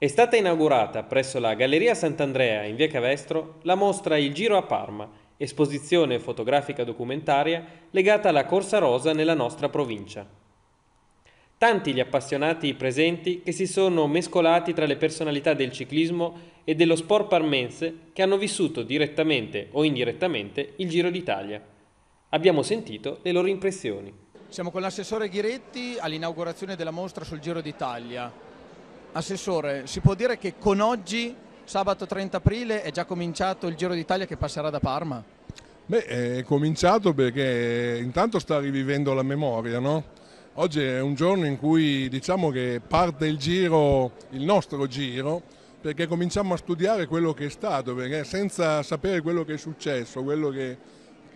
È stata inaugurata presso la Galleria Sant'Andrea in via Cavestro la mostra Il Giro a Parma, esposizione fotografica documentaria legata alla Corsa Rosa nella nostra provincia. Tanti gli appassionati presenti che si sono mescolati tra le personalità del ciclismo e dello sport parmense che hanno vissuto direttamente o indirettamente il Giro d'Italia. Abbiamo sentito le loro impressioni. Siamo con l'assessore Ghiretti all'inaugurazione della mostra sul Giro d'Italia. Assessore, si può dire che con oggi, sabato 30 aprile, è già cominciato il Giro d'Italia che passerà da Parma? Beh, è cominciato perché intanto sta rivivendo la memoria, no? Oggi è un giorno in cui diciamo che parte il giro, il nostro giro, perché cominciamo a studiare quello che è stato, perché senza sapere quello che è successo, quello che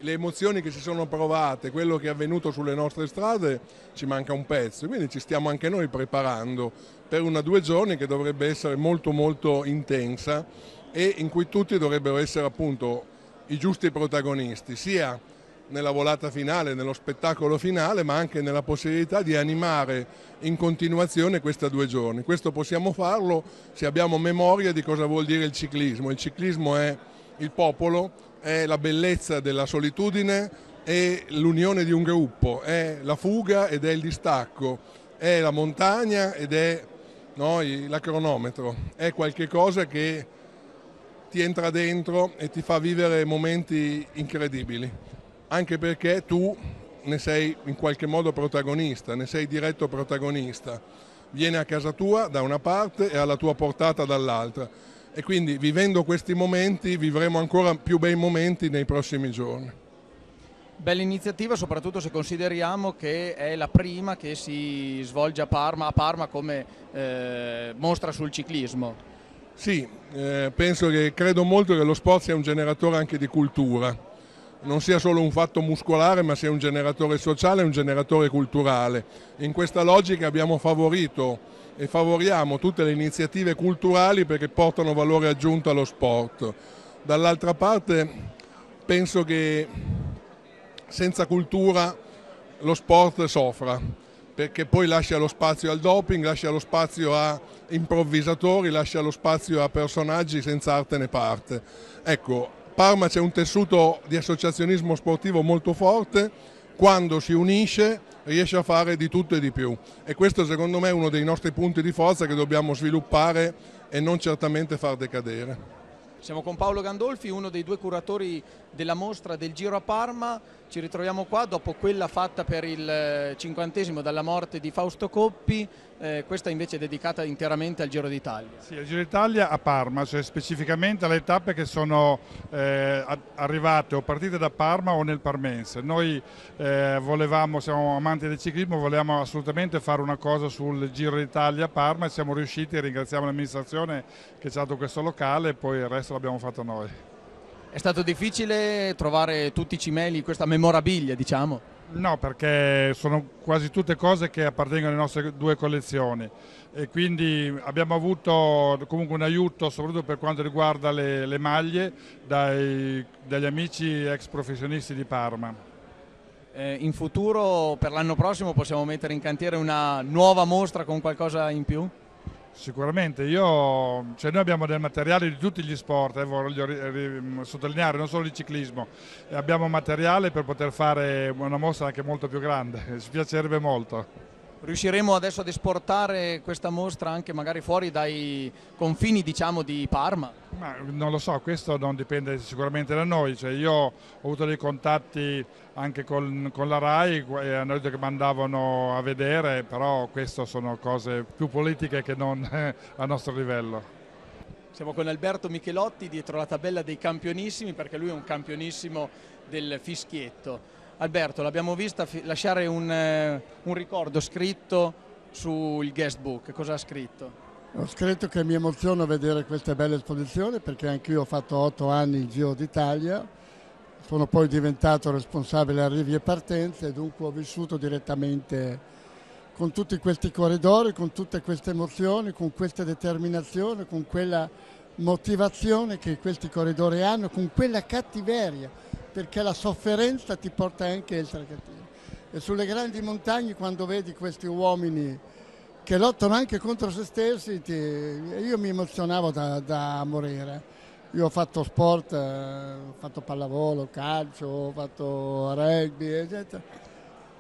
le emozioni che si sono provate, quello che è avvenuto sulle nostre strade, ci manca un pezzo, quindi ci stiamo anche noi preparando per una due giorni che dovrebbe essere molto molto intensa e in cui tutti dovrebbero essere appunto i giusti protagonisti, sia nella volata finale, nello spettacolo finale, ma anche nella possibilità di animare in continuazione questa due giorni. Questo possiamo farlo se abbiamo memoria di cosa vuol dire il ciclismo. Il ciclismo è il popolo è la bellezza della solitudine, è l'unione di un gruppo, è la fuga ed è il distacco, è la montagna ed è no, cronometro, è qualche cosa che ti entra dentro e ti fa vivere momenti incredibili, anche perché tu ne sei in qualche modo protagonista, ne sei diretto protagonista. Viene a casa tua da una parte e alla tua portata dall'altra e quindi vivendo questi momenti vivremo ancora più bei momenti nei prossimi giorni. Bella iniziativa soprattutto se consideriamo che è la prima che si svolge a Parma, a Parma come eh, mostra sul ciclismo. Sì, eh, penso che credo molto che lo sport sia un generatore anche di cultura, non sia solo un fatto muscolare ma sia un generatore sociale, un generatore culturale. In questa logica abbiamo favorito e favoriamo tutte le iniziative culturali perché portano valore aggiunto allo sport. Dall'altra parte penso che senza cultura lo sport soffra perché poi lascia lo spazio al doping, lascia lo spazio a improvvisatori, lascia lo spazio a personaggi senza arte né parte. Ecco, Parma c'è un tessuto di associazionismo sportivo molto forte, quando si unisce riesce a fare di tutto e di più e questo secondo me è uno dei nostri punti di forza che dobbiamo sviluppare e non certamente far decadere. Siamo con Paolo Gandolfi, uno dei due curatori della mostra del Giro a Parma ci ritroviamo qua dopo quella fatta per il eh, cinquantesimo dalla morte di Fausto Coppi, eh, questa invece è dedicata interamente al Giro d'Italia. Sì, al Giro d'Italia a Parma, cioè specificamente alle tappe che sono eh, arrivate o partite da Parma o nel Parmense. Noi eh, volevamo, siamo amanti del ciclismo, volevamo assolutamente fare una cosa sul Giro d'Italia a Parma e siamo riusciti, ringraziamo l'amministrazione che ci ha dato questo locale e poi il resto l'abbiamo fatto noi. È stato difficile trovare tutti i cimeli, questa memorabilia diciamo? No, perché sono quasi tutte cose che appartengono alle nostre due collezioni e quindi abbiamo avuto comunque un aiuto soprattutto per quanto riguarda le, le maglie dai, dagli amici ex professionisti di Parma. Eh, in futuro, per l'anno prossimo, possiamo mettere in cantiere una nuova mostra con qualcosa in più? Sicuramente, io, cioè noi abbiamo del materiale di tutti gli sport, eh, voglio mm, sottolineare, non solo il ciclismo, abbiamo materiale per poter fare una mostra anche molto più grande, ci piacerebbe molto. Riusciremo adesso ad esportare questa mostra anche magari fuori dai confini diciamo, di Parma? Ma non lo so, questo non dipende sicuramente da noi, cioè, io ho avuto dei contatti anche con, con la RAI e hanno detto che mandavano a vedere, però queste sono cose più politiche che non a nostro livello. Siamo con Alberto Michelotti dietro la tabella dei campionissimi perché lui è un campionissimo del fischietto. Alberto, l'abbiamo vista lasciare un, eh, un, ricordo scritto sul guest book, cosa ha scritto? Ho scritto che mi emoziona vedere queste belle esposizioni perché anch'io ho fatto otto anni in Giro d'Italia, sono poi diventato responsabile arrivi e partenze e dunque ho vissuto direttamente con tutti questi corridori, con tutte queste emozioni, con questa determinazione, con quella motivazione che questi corridori hanno, con quella cattiveria perché la sofferenza ti porta anche oltre il cattivo. E sulle grandi montagne quando vedi questi uomini che lottano anche contro se stessi, ti... io mi emozionavo da, da, morire. Io ho fatto sport, eh, ho fatto pallavolo, calcio, ho fatto rugby, eccetera.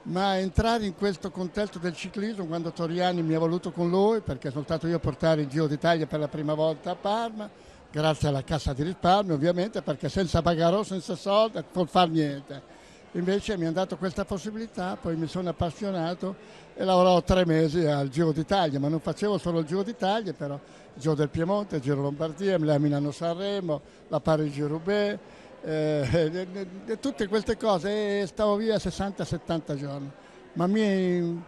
Ma entrare in questo contesto del ciclismo, quando Toriani mi ha voluto con lui, perché sono stato io a portare il Giro d'Italia per la prima volta a Parma, grazie alla Cassa di risparmio ovviamente, perché senza pagarò, senza soldi, non far niente. Invece mi hanno dato questa possibilità, poi mi sono appassionato e lavoravo tre mesi al Giro d'Italia, ma non facevo solo il Giro d'Italia, però il Giro del Piemonte, il Giro Lombardia, la Milano-Sanremo, la Parigi-Roubaix, eh, eh, tutte queste cose e stavo via 60-70 giorni, ma mi,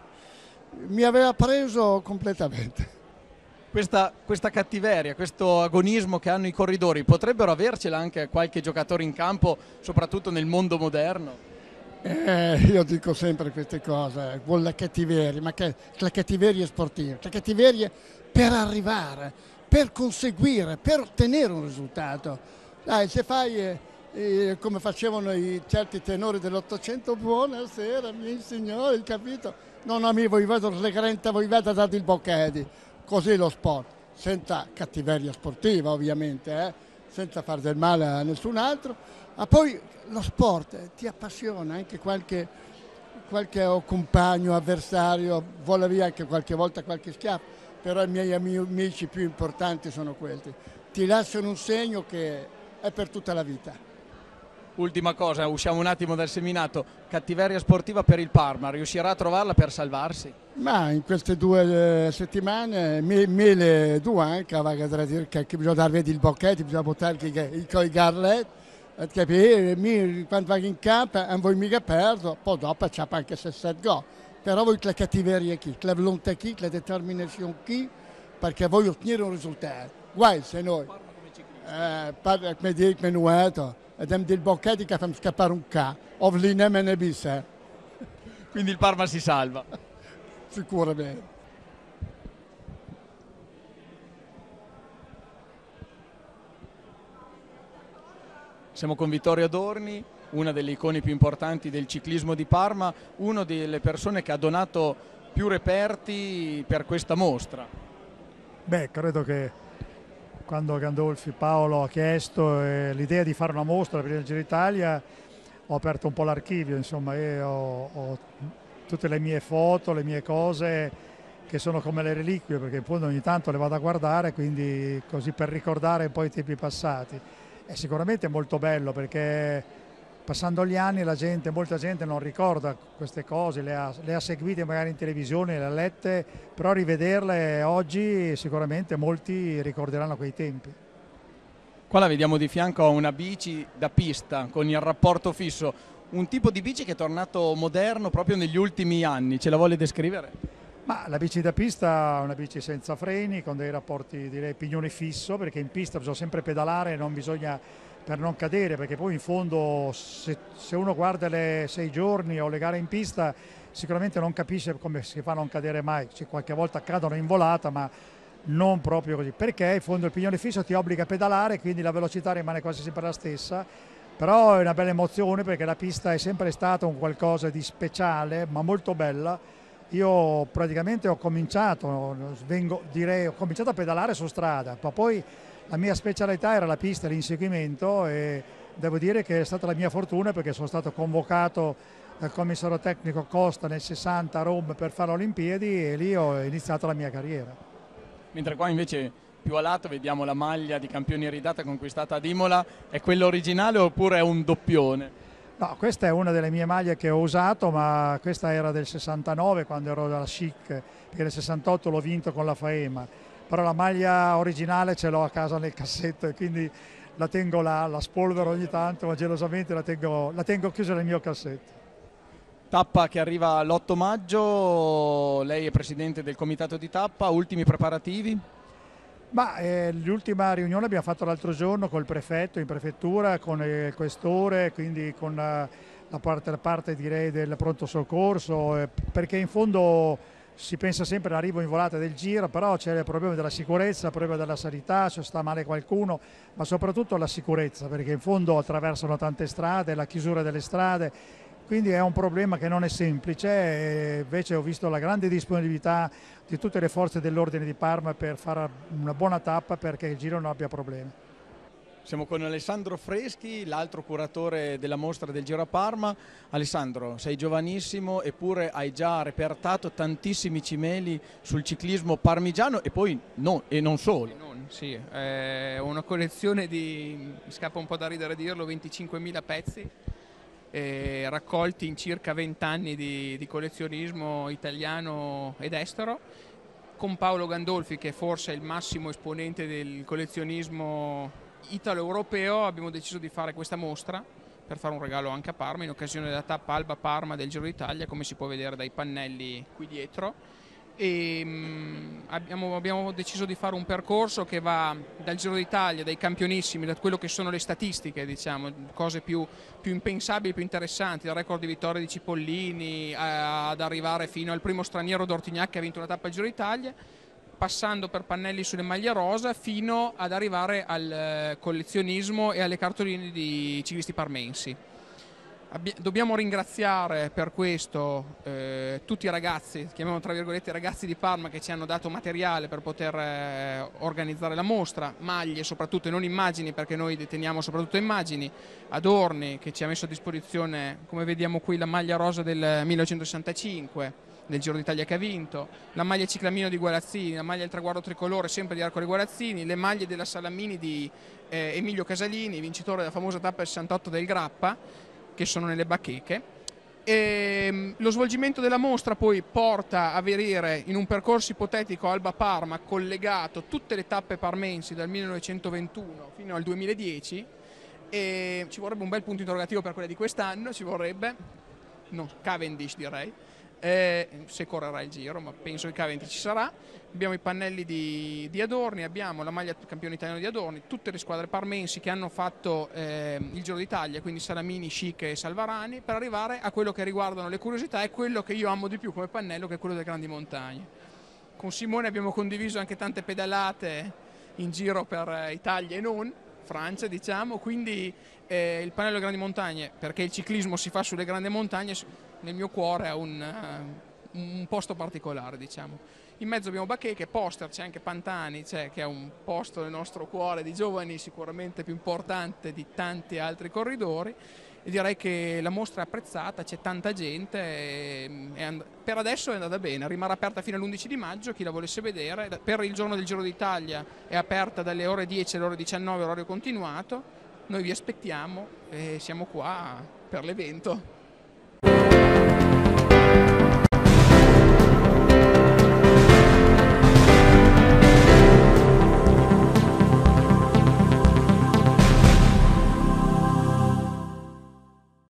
mi aveva preso completamente questa, questa, cattiveria, questo agonismo che hanno i corridori, potrebbero avercela anche qualche giocatore in campo, soprattutto nel mondo moderno? Eh, io dico sempre queste cose, con la cattiveria, ma che la cattiveria sportiva, la cattiveria per arrivare, per conseguire, per ottenere un risultato. Dai, se fai... Eh, eh, come facevano i certi tenori dell'Ottocento, buonasera, miei signori, capito? No, no, mi voi vedo le grenta, voi a dare il bocchedi. Eh, Così lo sport, senza cattiveria sportiva ovviamente, eh? senza far del male a nessun altro, ma poi lo sport eh, ti appassiona, anche qualche, qualche compagno, avversario, vola via anche qualche volta qualche schiaffo, però i miei amici più importanti sono quelli. Ti lasciano un segno che è per tutta la vita. Ultima cosa, usciamo un attimo dal seminato, cattiveria sportiva per il Parma, riuscirà a trovarla per salvarsi? Ma in queste due eh, settimane, mille due anche, eh, bisogna dare il bocchetto, bisogna buttare il garlet, eh, capire, quando vai in campo non vuoi mica perdere, poi dopo c'è anche 6-7 gol. Però voi la cattiveria chi, la volontà chi, la determinazione chi, perché vuoi ottenere un risultato. Guai se noi... Eh, parla come dire, come nuoto dem del Bocchetti che fa scappare un ca, ovlinem e nebise. Quindi il Parma si salva. Sicuramente. Siamo con Vittorio Adorni, una delle icone più importanti del ciclismo di Parma, una delle persone che ha donato più reperti per questa mostra. Beh, credo che quando Gandolfi Paolo ha chiesto eh, l'idea di fare una mostra per il Giro d'Italia ho aperto un po' l'archivio insomma e ho, ho, tutte le mie foto, le mie cose che sono come le reliquie perché poi ogni tanto le vado a guardare quindi così per ricordare un po' i tempi passati è sicuramente molto bello perché passando gli anni la gente, molta gente non ricorda queste cose, le ha, le ha, seguite magari in televisione, le ha lette, però rivederle oggi sicuramente molti ricorderanno quei tempi. Qua la vediamo di fianco a una bici da pista con il rapporto fisso, un tipo di bici che è tornato moderno proprio negli ultimi anni, ce la vuole descrivere? Ma la bici da pista è una bici senza freni, con dei rapporti direi pignone fisso, perché in pista bisogna sempre pedalare, non bisogna per non cadere, perché poi in fondo se, se uno guarda le sei giorni o le gare in pista sicuramente non capisce come si fa a non cadere mai, cioè, qualche volta cadono in volata ma non proprio così, perché in fondo il pignone fisso ti obbliga a pedalare, quindi la velocità rimane quasi sempre la stessa, però è una bella emozione perché la pista è sempre stata un qualcosa di speciale, ma molto bella. Io praticamente ho cominciato, vengo, direi, ho cominciato a pedalare su strada, ma poi la mia specialità era la pista, l'inseguimento e devo dire che è stata la mia fortuna perché sono stato convocato dal commissario tecnico Costa nel 60 a Rome per fare Olimpiadi e lì ho iniziato la mia carriera. Mentre qua invece più a lato vediamo la maglia di campione iridata conquistata ad Imola, è quella originale oppure è un doppione? No, questa è una delle mie maglie che ho usato, ma questa era del 69 quando ero alla SIC, perché nel 68 l'ho vinto con la Faema però la maglia originale ce l'ho a casa nel cassetto e quindi la tengo là, la spolvero ogni tanto, ma gelosamente la tengo, la tengo chiusa nel mio cassetto. Tappa che arriva l'8 maggio, lei è presidente del comitato di tappa, ultimi preparativi? Ma, eh, l'ultima riunione abbiamo fatto l'altro giorno col prefetto in prefettura, con il questore, quindi con eh, la parte, la parte direi, del pronto soccorso, eh, perché in fondo si pensa sempre all'arrivo in volata del giro, però c'è il problema della sicurezza, il problema della sanità, se sta male qualcuno, ma soprattutto la sicurezza, perché in fondo attraversano tante strade, la chiusura delle strade, quindi è un problema che non è semplice, invece ho visto la grande disponibilità di tutte le forze dell'ordine di Parma per fare una buona tappa perché il giro non abbia problemi. Siamo con Alessandro Freschi, l'altro curatore della mostra del Giro a Parma. Alessandro, sei giovanissimo eppure hai già repertato tantissimi cimeli sul ciclismo parmigiano e poi no, e non solo. non, sì, è eh, una collezione di, mi scappa un po' da ridere dirlo, 25.000 pezzi eh, raccolti in circa 20 anni di, di collezionismo italiano ed estero con Paolo Gandolfi che è forse il massimo esponente del collezionismo italo-europeo abbiamo deciso di fare questa mostra per fare un regalo anche a Parma in occasione della tappa Alba Parma del Giro d'Italia come si può vedere dai pannelli qui dietro e, ehm, mh, abbiamo, abbiamo, deciso di fare un percorso che va dal Giro d'Italia, dai campionissimi, da quello che sono le statistiche, diciamo, cose più, più impensabili, più interessanti, dal record di vittoria di Cipollini a, eh, ad arrivare fino al primo straniero d'Ortignac che ha vinto la tappa al Giro d'Italia passando per pannelli sulle maglie rosa fino ad arrivare al eh, collezionismo e alle cartoline di ciclisti parmensi. Dobbiamo ringraziare per questo eh, tutti i ragazzi, chiamiamo tra virgolette i ragazzi di Parma che ci hanno dato materiale per poter eh, organizzare la mostra, maglie soprattutto e non immagini perché noi deteniamo soprattutto immagini, Adorni che ci ha messo a disposizione come vediamo qui la maglia rosa del 1965 del Giro d'Italia che ha vinto, la maglia ciclamino di Guarazzini, la maglia del traguardo tricolore sempre di Arcore Guarazzini, le maglie della Salamini di eh, Emilio Casalini, vincitore della famosa tappa 68 del Grappa, che sono nelle bacheche. E ehm, lo svolgimento della mostra poi porta a vedere in un percorso ipotetico Alba Parma collegato tutte le tappe parmensi dal 1921 fino al 2010 e ci vorrebbe un bel punto interrogativo per quella di quest'anno, ci vorrebbe, no, Cavendish direi eh, se correrà il giro, ma penso che K20 ci sarà. Abbiamo i pannelli di, di, Adorni, abbiamo la maglia campione italiano di Adorni, tutte le squadre parmensi che hanno fatto eh, il Giro d'Italia, quindi Salamini, Scic e Salvarani, per arrivare a quello che riguardano le curiosità e quello che io amo di più come pannello, che è quello delle grandi montagne. Con Simone abbiamo condiviso anche tante pedalate in giro per eh, Italia e non, Francia diciamo, quindi eh, il pannello delle grandi montagne, perché il ciclismo si fa sulle grandi montagne nel mio cuore ha un, uh, un posto particolare, diciamo. In mezzo abbiamo Bacheche, Poster, c'è anche Pantani, c'è, che è un posto nel nostro cuore di giovani sicuramente più importante di tanti altri corridori e direi che la mostra è apprezzata, c'è tanta gente, e, eh, e and- per adesso è andata bene, rimarrà aperta fino all'11 di maggio, chi la volesse vedere, per il giorno del Giro d'Italia è aperta dalle ore 10 alle ore 19, orario continuato, noi vi aspettiamo e siamo qua per l'evento.